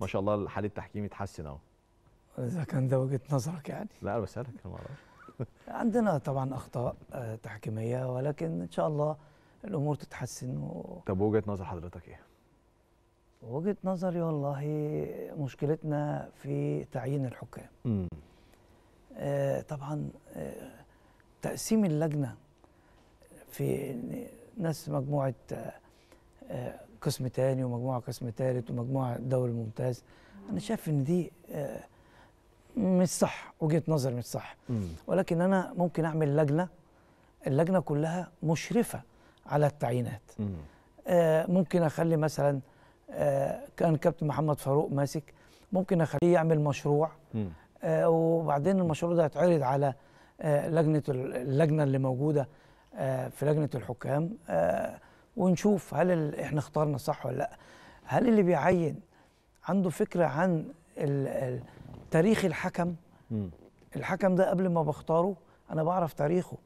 ما شاء الله الحال التحكيمي اتحسن اهو اذا كان ده وجهه نظرك يعني لا انا بسالك انا عندنا طبعا اخطاء آه، تحكيميه ولكن ان شاء الله الامور تتحسن و... طب وجهه نظر حضرتك ايه؟ وجهه نظري والله مشكلتنا في تعيين الحكام. امم آه طبعا آه تقسيم اللجنه في ناس مجموعه آه قسم تاني ومجموعه قسم تالت ومجموعه دوري ممتاز انا شايف ان دي آه، مش صح وجهه نظر مش صح ولكن انا ممكن اعمل لجنه اللجنه كلها مشرفه على التعيينات آه، ممكن اخلي مثلا آه، كان كابتن محمد فاروق ماسك ممكن اخليه يعمل مشروع وبعدين المشروع ده هيتعرض على لجنه اللجنه اللي موجوده في لجنه الحكام ونشوف هل احنا اخترنا صح ولا لا هل اللي بيعين عنده فكره عن تاريخ الحكم الحكم ده قبل ما بختاره انا بعرف تاريخه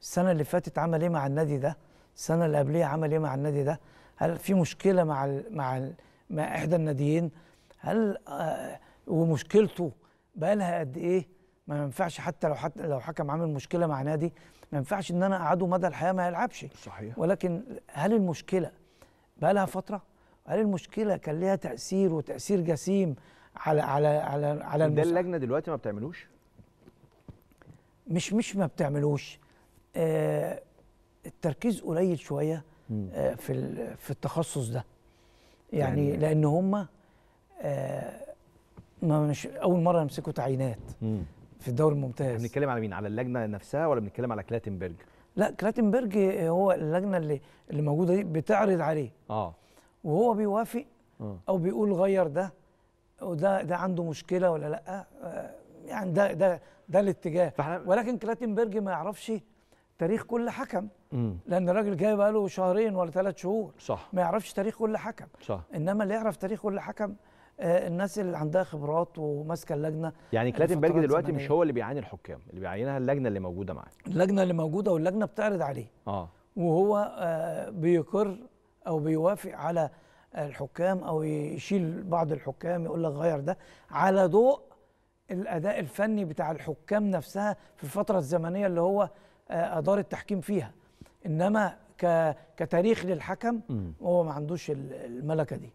السنه اللي فاتت عمل ايه مع النادي ده السنه اللي قبليه عمل ايه مع النادي ده هل في مشكله مع الـ مع الـ مع احدى الناديين هل آه ومشكلته بقى لها قد ايه ما ينفعش حتى لو حتى لو حكم عامل مشكله مع نادي ما ينفعش ان انا اقعده مدى الحياه ما يلعبش صحيح ولكن هل المشكله بقى لها فتره هل المشكله كان ليها تاثير وتاثير جسيم على على على على ده اللجنه دلوقتي ما بتعملوش مش مش ما بتعملوش آه التركيز قليل شويه آه في في التخصص ده يعني, يعني لان هم آه ما مش اول مره يمسكوا تعيينات في الدوري الممتاز بنتكلم على مين على اللجنه نفسها ولا بنتكلم على كلاتنبرج لا كلاتنبرج هو اللجنه اللي اللي موجوده دي بتعرض عليه اه وهو بيوافق آه. او بيقول غير ده وده ده عنده مشكله ولا لا آه، يعني ده ده ده الاتجاه ولكن كلاتنبرج ما يعرفش تاريخ كل حكم مم. لان الراجل جاي بقى له شهرين ولا ثلاث شهور صح ما يعرفش تاريخ كل حكم صح انما اللي يعرف تاريخ كل حكم آه، الناس اللي عندها خبرات وماسكه اللجنه يعني كلاتن كلاتنبرج دلوقتي مش هو اللي بيعين الحكام اللي بيعينها اللجنه اللي موجوده معاه اللجنه اللي موجوده واللجنه بتعرض عليه اه وهو آه، بيقر او بيوافق على الحكام او يشيل بعض الحكام يقول لك غير ده على ضوء الاداء الفني بتاع الحكام نفسها في الفتره الزمنيه اللي هو آه، ادار التحكيم فيها انما كتاريخ للحكم هو ما عندوش الملكه دي